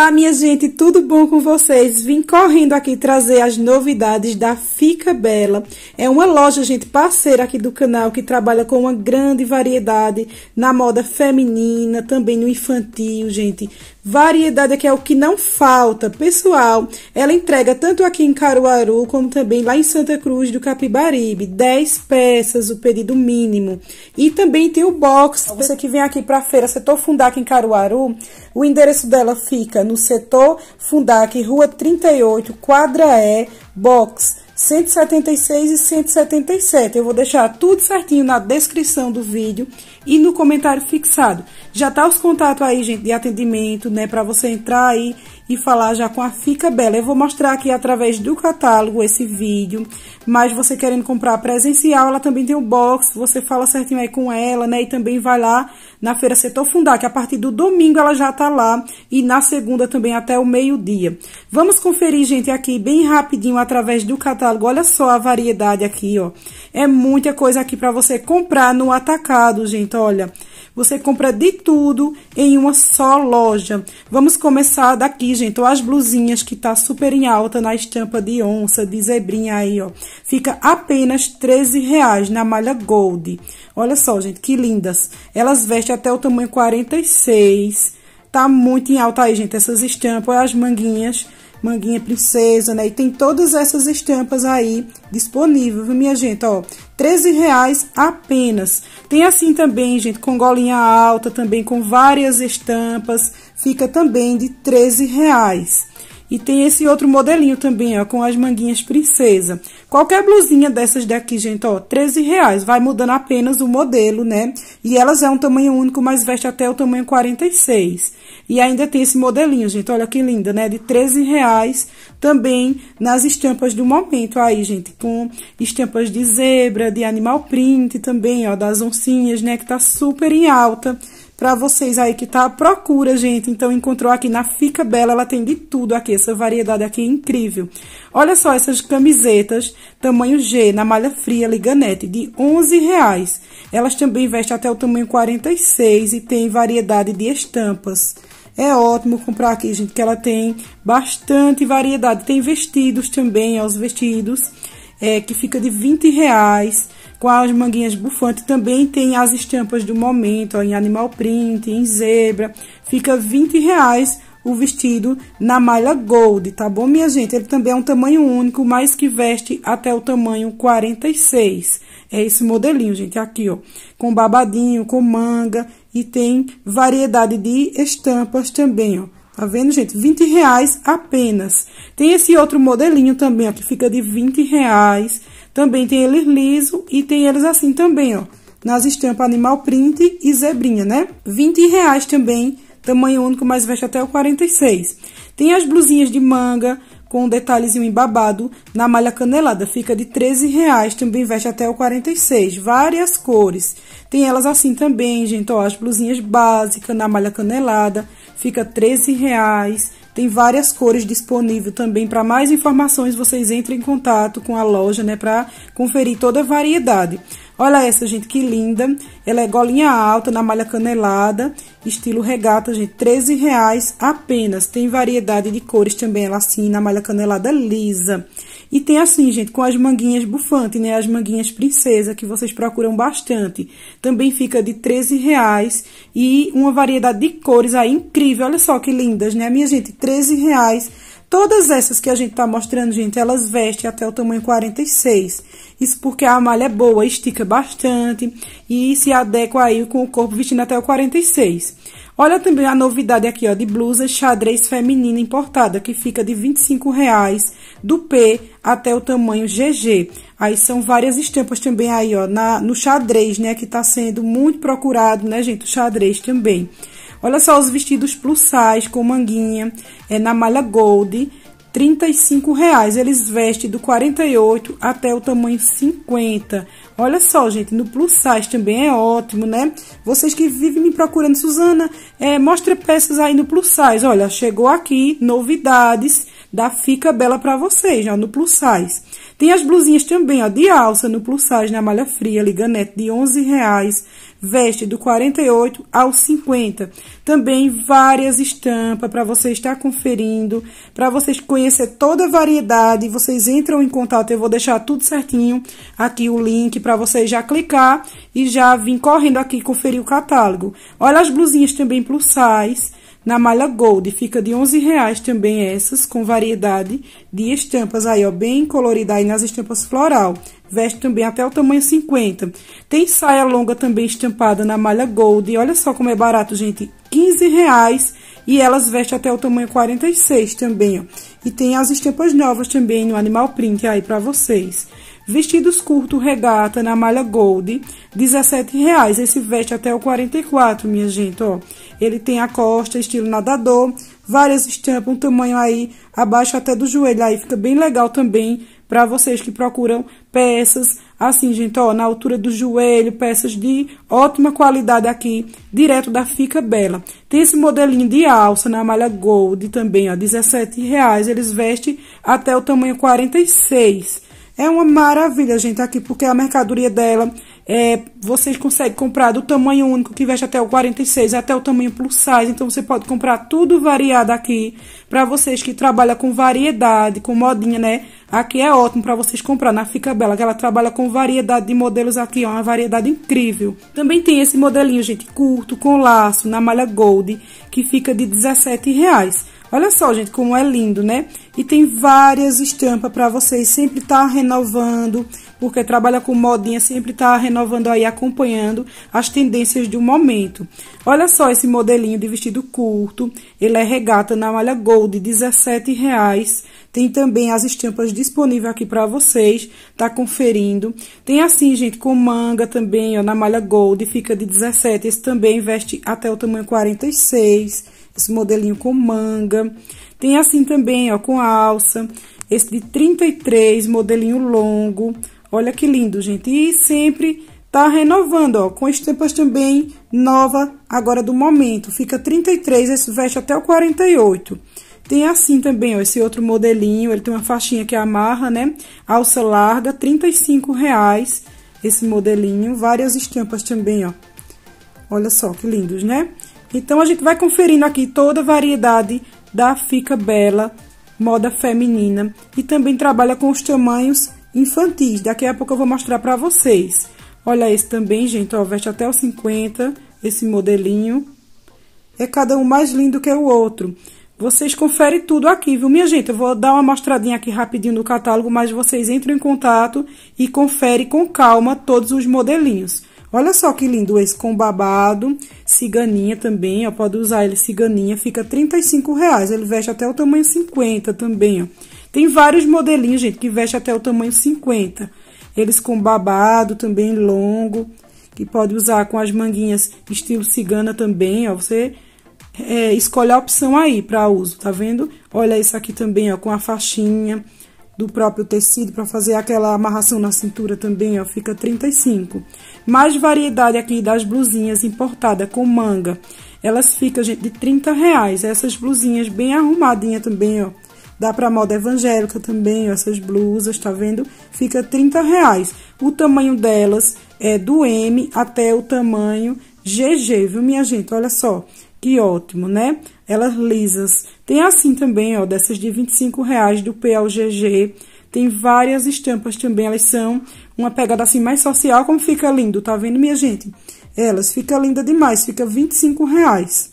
Olá, minha gente, tudo bom com vocês? Vim correndo aqui trazer as novidades da Fica Bela. É uma loja, gente, parceira aqui do canal que trabalha com uma grande variedade na moda feminina, também no infantil, gente. Variedade que é o que não falta. Pessoal, ela entrega tanto aqui em Caruaru como também lá em Santa Cruz do Capibaribe. 10 peças, o pedido mínimo. E também tem o box. Então, você que vem aqui para a feira Setor Fundac em Caruaru, o endereço dela fica no Setor Fundac, Rua 38, Quadra E, box 176 e 177. Eu vou deixar tudo certinho na descrição do vídeo e no comentário fixado. Já tá os contatos aí, gente, de atendimento, né, para você entrar aí e falar já com a Fica Bela. Eu vou mostrar aqui através do catálogo esse vídeo, mas você querendo comprar presencial, ela também tem o box, você fala certinho aí com ela, né? E também vai lá na Feira Setor Fundar, que a partir do domingo ela já tá lá e na segunda também até o meio-dia. Vamos conferir, gente, aqui bem rapidinho através do catálogo. Olha só a variedade aqui, ó. É muita coisa aqui para você comprar no atacado, gente, olha. Você compra de tudo em uma só loja. Vamos começar daqui, gente. Ó, as blusinhas que tá super em alta na estampa de onça, de zebrinha aí, ó. Fica apenas 13 reais na malha gold. Olha só, gente, que lindas. Elas vestem até o tamanho 46. Tá muito em alta aí, gente, essas estampas, as manguinhas Manguinha Princesa, né? E tem todas essas estampas aí disponíveis, viu, minha gente? Ó, 13 reais apenas. Tem assim também, gente, com golinha alta, também com várias estampas. Fica também de 13 reais. E tem esse outro modelinho também, ó, com as manguinhas princesa. Qualquer blusinha dessas daqui, gente, ó, 13 reais. Vai mudando apenas o modelo, né? E elas é um tamanho único, mas veste até o tamanho 46. E ainda tem esse modelinho, gente. Olha que linda, né? De 13 reais. Também nas estampas do momento aí, gente. Com estampas de zebra, de animal print também, ó. Das oncinhas, né? Que tá super em alta para vocês aí que tá à procura, gente. Então, encontrou aqui na Fica Bela, ela tem de tudo aqui, essa variedade aqui é incrível. Olha só essas camisetas, tamanho G, na malha fria, liganete, de 11 reais. Elas também vestem até o tamanho 46 e tem variedade de estampas. É ótimo comprar aqui, gente, que ela tem bastante variedade. Tem vestidos também, ó, os vestidos, é, que fica de 20 reais. Com as manguinhas bufantes também tem as estampas do momento, ó, em animal print, em zebra. Fica 20 reais o vestido na malha gold, tá bom, minha gente? Ele também é um tamanho único, mas que veste até o tamanho 46. É esse modelinho, gente, aqui, ó. Com babadinho, com manga e tem variedade de estampas também, ó. Tá vendo, gente? 20 reais apenas. Tem esse outro modelinho também, ó, que fica de 20 reais. Também tem eles liso e tem eles assim também, ó. Nas estampas animal print e zebrinha, né? 20 reais também, tamanho único, mas veste até o 46. Tem as blusinhas de manga, com um detalhezinho embabado na malha canelada. Fica de 13 reais, também veste até o 46, várias cores. Tem elas assim também, gente, ó, as blusinhas básicas na malha canelada, fica 13 reais. Tem várias cores disponível também. Para mais informações, vocês entrem em contato com a loja, né, para conferir toda a variedade. Olha essa, gente, que linda. Ela é golinha alta, na malha canelada, estilo regata, gente, 13 reais apenas. Tem variedade de cores também, ela assim, na malha canelada lisa. E tem assim, gente, com as manguinhas bufante, né, as manguinhas princesa, que vocês procuram bastante. Também fica de 13 reais e uma variedade de cores aí incrível. Olha só que lindas, né, minha gente, 13 reais Todas essas que a gente tá mostrando, gente, elas vestem até o tamanho 46. Isso porque a malha é boa, estica bastante e se adequa aí com o corpo vestindo até o 46. Olha também a novidade aqui, ó, de blusa xadrez feminina importada, que fica de R$ 25,00 do P até o tamanho GG. Aí são várias estampas também aí, ó, na, no xadrez, né, que tá sendo muito procurado, né, gente, o xadrez também. Olha só os vestidos plus size com manguinha, é na malha gold, R$ reais. Eles vestem do 48 até o tamanho 50. Olha só, gente, no plus size também é ótimo, né? Vocês que vivem me procurando, Suzana, é, mostra peças aí no plus size. Olha, chegou aqui, novidades da Fica Bela para vocês, ó, no plus size. Tem as blusinhas também, ó, de alça no plus size, na malha fria, liganete de 11 reais veste do 48 ao 50. Também várias estampas para você estar conferindo, para vocês conhecer toda a variedade. Vocês entram em contato, eu vou deixar tudo certinho aqui o link para vocês já clicar e já vir correndo aqui conferir o catálogo. Olha as blusinhas também plus size na malha gold, fica de 11 reais também essas, com variedade de estampas aí, ó, bem colorida aí nas estampas floral. Veste também até o tamanho 50. Tem saia longa também estampada na malha gold. E olha só como é barato, gente. 15 reais. E elas vestem até o tamanho 46 também, ó. E tem as estampas novas também no Animal Print aí para vocês. Vestidos curto regata na malha gold, 17 reais. Esse veste até o 44, minha gente, ó. Ele tem a costa, estilo nadador, várias estampas, um tamanho aí abaixo até do joelho. Aí fica bem legal também para vocês que procuram peças assim, gente, ó, na altura do joelho, peças de ótima qualidade aqui, direto da Fica Bela. Tem esse modelinho de alça na malha Gold também, ó, R$17,00. Eles vestem até o tamanho 46. É uma maravilha, gente, aqui, porque a mercadoria dela é, vocês conseguem comprar do tamanho único, que veste até o 46, até o tamanho plus size. Então, você pode comprar tudo variado aqui. Para vocês que trabalham com variedade, com modinha, né? Aqui é ótimo para vocês comprar na Fica Bela, que ela trabalha com variedade de modelos aqui, ó, uma variedade incrível. Também tem esse modelinho, gente, curto, com laço, na malha gold, que fica de R$17,00. Olha só, gente, como é lindo, né? E tem várias estampas para vocês sempre estar tá renovando, porque trabalha com modinha, sempre está renovando aí, acompanhando as tendências do momento. Olha só esse modelinho de vestido curto, ele é regata na malha gold, R$17,00. Tem também as estampas disponíveis aqui para vocês, tá conferindo. Tem assim, gente, com manga também, ó, na malha gold, fica de 17. Esse também veste até o tamanho 46, esse modelinho com manga. Tem assim também, ó, com alça. Esse de 33, modelinho longo. Olha que lindo, gente. E sempre tá renovando, ó, com estampas também nova agora do momento. Fica 33, esse veste até o 48. Tem assim também, ó, esse outro modelinho, ele tem uma faixinha que amarra, né? Alça larga, 35 reais esse modelinho, várias estampas também, ó. Olha só que lindos, né? Então a gente vai conferindo aqui toda a variedade da Fica Bela, moda feminina e também trabalha com os tamanhos infantis. Daqui a pouco eu vou mostrar para vocês. Olha esse também, gente, ó, veste até os 50, esse modelinho. É cada um mais lindo que o outro. Vocês conferem tudo aqui, viu, minha gente? Eu vou dar uma mostradinha aqui rapidinho no catálogo, mas vocês entram em contato e conferem com calma todos os modelinhos. Olha só que lindo esse com babado, ciganinha também, ó, pode usar ele ciganinha, fica 35 reais. Ele veste até o tamanho 50 também, ó. Tem vários modelinhos, gente, que veste até o tamanho 50. Eles com babado também longo, que pode usar com as manguinhas estilo cigana também, ó. Você é, escolhe a opção aí para uso, tá vendo? Olha isso aqui também, ó, com a faixinha do próprio tecido para fazer aquela amarração na cintura também, ó, fica 35. Mais variedade aqui das blusinhas importada com manga. Elas ficam, gente, de 30 reais. Essas blusinhas bem arrumadinha também, ó. Dá pra moda evangélica também, ó, essas blusas, tá vendo? Fica 30 reais. O tamanho delas é do M até o tamanho GG, viu, minha gente? Olha só. Que ótimo, né? Elas lisas. Tem assim também, ó, dessas de 25 reais do PLGG. Tem várias estampas também, elas são uma pegada assim mais social, como fica lindo, tá vendo, minha gente? Elas, fica linda demais, fica 25 reais.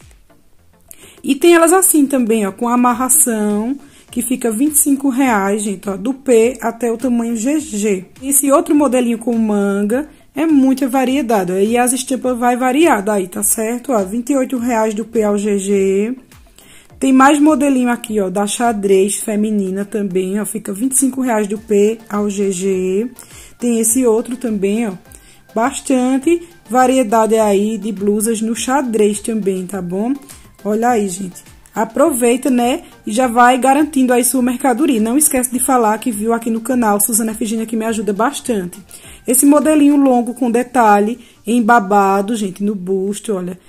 E tem elas assim também, ó, com amarração, que fica 25 reais, gente, ó, do P até o tamanho GG. Esse outro modelinho com manga, é muita variedade. E as estampas vai variar daí, tá certo? Ó, R$ reais do PLGG. Tem mais modelinho aqui, ó, da xadrez feminina também, ó, fica R$ reais do P ao GG. Tem esse outro também, ó, bastante variedade aí de blusas no xadrez também, tá bom? Olha aí, gente aproveita, né? E já vai garantindo aí sua mercadoria. Não esquece de falar que viu aqui no canal Suzana Figina que me ajuda bastante. Esse modelinho longo com detalhe embabado, gente, no busto, olha.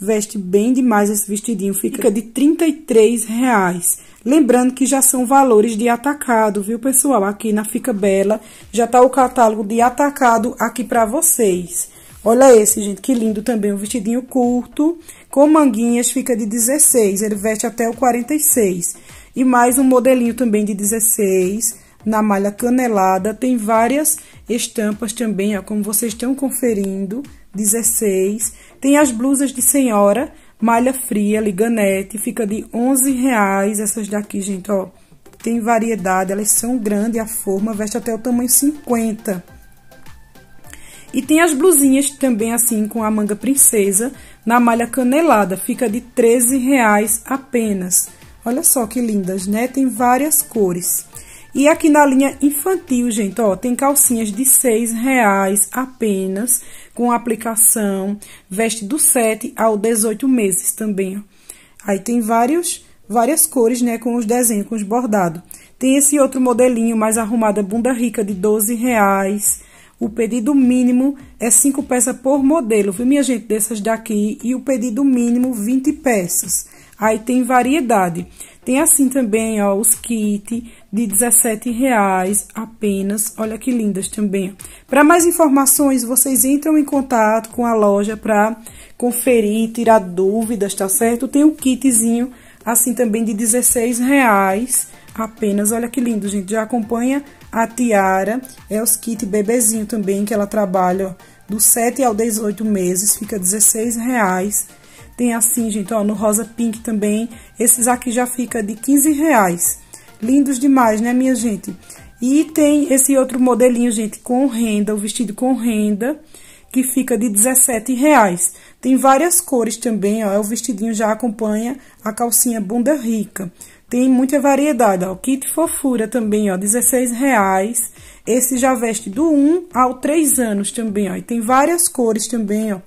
Veste bem demais esse vestidinho, fica de R$ reais. Lembrando que já são valores de atacado, viu, pessoal? Aqui na Fica Bela já tá o catálogo de atacado aqui para vocês. Olha esse, gente, que lindo também, um vestidinho curto, com manguinhas fica de 16, ele veste até o 46. E mais um modelinho também de 16, na malha canelada. Tem várias estampas também, ó, como vocês estão conferindo, 16. Tem as blusas de senhora, malha fria, liganete, fica de 11 reais. Essas daqui, gente, ó, tem variedade, elas são grandes, a forma veste até o tamanho 50 e tem as blusinhas também assim com a manga princesa na malha canelada, fica de 13 reais apenas. Olha só que lindas, né? Tem várias cores. E aqui na linha infantil, gente, ó, tem calcinhas de 6 reais apenas, com aplicação, veste do 7 ao 18 meses também, ó. Aí tem vários, várias cores, né, com os desenhos, com os bordados. Tem esse outro modelinho mais arrumada, bunda rica, de 12 reais. O pedido mínimo é 5 peças por modelo, viu, minha gente? Dessas daqui. E o pedido mínimo, 20 peças. Aí tem variedade. Tem assim também, ó, os kits de R$17,00 apenas. Olha que lindas também. Para mais informações, vocês entram em contato com a loja para conferir, tirar dúvidas, tá certo? Tem o um kitzinho, assim também, de R$16,00 apenas. Olha que lindo, gente. Já acompanha a tiara é os kit bebezinho também, que ela trabalha do 7 ao 18 meses, fica 16 reais. Tem assim, gente, ó, no rosa pink também, esses aqui já fica de 15 reais. Lindos demais, né, minha gente? E tem esse outro modelinho, gente, com renda, o vestido com renda, que fica de 17 reais. Tem várias cores também, ó, é o vestidinho já acompanha a calcinha bunda rica. Tem muita variedade, ó. Kit fofura também, ó, R$16,00. Esse já veste do 1 ao 3 anos também, ó. E tem várias cores também, ó,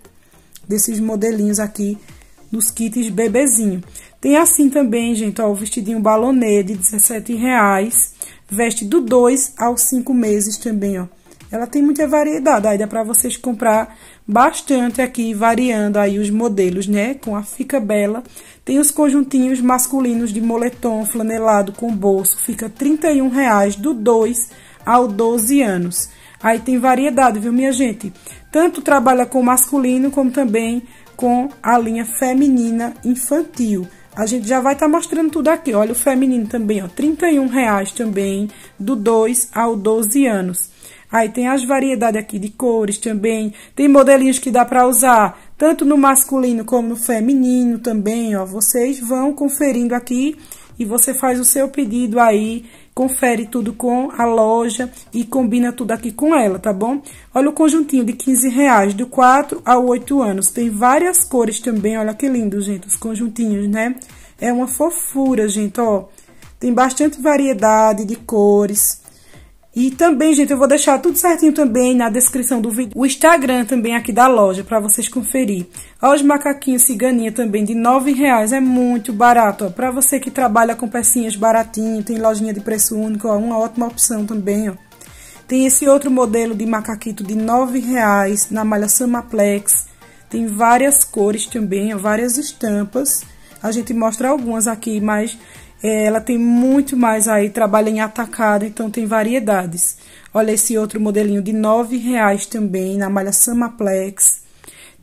desses modelinhos aqui nos kits bebezinho. Tem assim também, gente, ó, o vestidinho balonê de R$17,00. Veste do 2 aos 5 meses também, ó. Ela tem muita variedade, aí dá para vocês comprar bastante aqui, variando aí os modelos, né? Com a Fica Bela. Tem os conjuntinhos masculinos de moletom flanelado com bolso, fica R$ 31,00 do 2 ao 12 anos. Aí tem variedade, viu, minha gente? Tanto trabalha com masculino, como também com a linha feminina infantil. A gente já vai estar tá mostrando tudo aqui. Olha, o feminino também, ó, R$ 31,00 também, do 2 ao 12 anos. Aí tem as variedades aqui de cores também, tem modelinhos que dá para usar tanto no masculino como no feminino também, ó. Vocês vão conferindo aqui e você faz o seu pedido aí, confere tudo com a loja e combina tudo aqui com ela, tá bom? Olha o conjuntinho de 15 reais, do 4 a 8 anos. Tem várias cores também, olha que lindo, gente, os conjuntinhos, né? É uma fofura, gente, ó. Tem bastante variedade de cores. E também, gente, eu vou deixar tudo certinho também na descrição do vídeo. O Instagram também aqui da loja, para vocês conferir. Ó, os macaquinhos ciganinha também de R$ reais é muito barato, ó. Pra você que trabalha com pecinhas baratinho, tem lojinha de preço único, ó, uma ótima opção também, ó. Tem esse outro modelo de macaquito de R$ reais na malha Samaplex. Tem várias cores também, ó, várias estampas. A gente mostra algumas aqui, mas é, ela tem muito mais aí, trabalha em atacado, então tem variedades. Olha esse outro modelinho de R$ reais também, na malha Samaplex.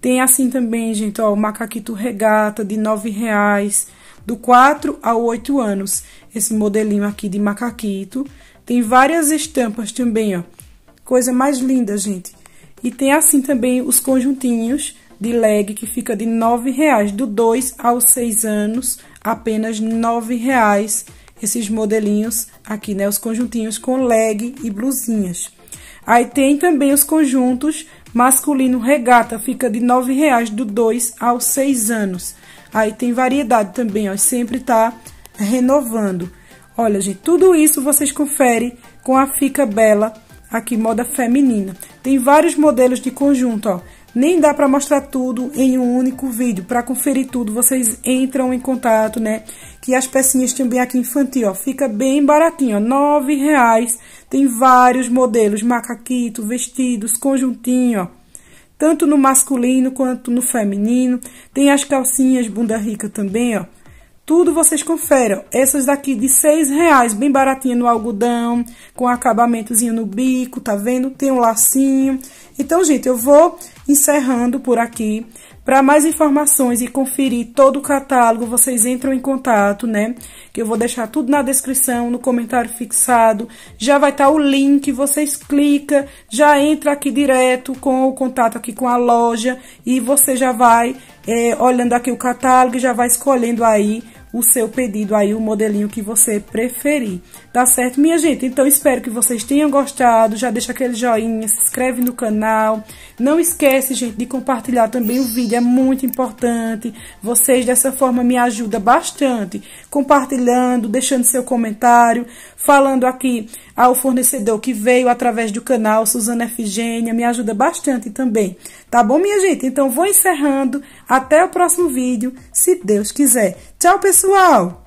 Tem assim também, gente, ó, o macaquito regata de R$ reais, do 4 a 8 anos. Esse modelinho aqui de macaquito. Tem várias estampas também, ó. Coisa mais linda, gente. E tem assim também os conjuntinhos de leg, que fica de R$ 9,00. Do 2 aos 6 anos, apenas R$ 9,00 esses modelinhos aqui, né? Os conjuntinhos com leg e blusinhas. Aí tem também os conjuntos masculino regata, fica de R$ 9,00 do 2 aos 6 anos. Aí tem variedade também, ó, sempre tá renovando. Olha, gente, tudo isso vocês conferem com a Fica Bela, aqui, moda feminina. Tem vários modelos de conjunto, ó. Nem dá para mostrar tudo em um único vídeo. Para conferir tudo, vocês entram em contato, né? Que as pecinhas também aqui infantil, ó, fica bem baratinho, ó, nove reais. Tem vários modelos, macaquito, vestidos, conjuntinho, ó. Tanto no masculino quanto no feminino. Tem as calcinhas bunda rica também, ó tudo vocês conferam. Essas daqui de seis reais, bem baratinha no algodão, com acabamentozinho no bico, tá vendo? Tem um lacinho. Então, gente, eu vou encerrando por aqui. Para mais informações e conferir todo o catálogo, vocês entram em contato, né? Que eu vou deixar tudo na descrição, no comentário fixado. Já vai estar tá o link, vocês clicam, já entra aqui direto com o contato aqui com a loja e você já vai é, olhando aqui o catálogo e já vai escolhendo aí o seu pedido aí, o modelinho que você preferir, tá certo? Minha gente, então espero que vocês tenham gostado, já deixa aquele joinha, se inscreve no canal, não esquece, gente, de compartilhar também o vídeo, é muito importante, vocês dessa forma me ajudam bastante, compartilhando, deixando seu comentário, falando aqui ao fornecedor que veio através do canal, Suzana Efigênia, me ajuda bastante também, tá bom, minha gente? Então, vou encerrando, até o próximo vídeo, se Deus quiser. Tchau, pessoal!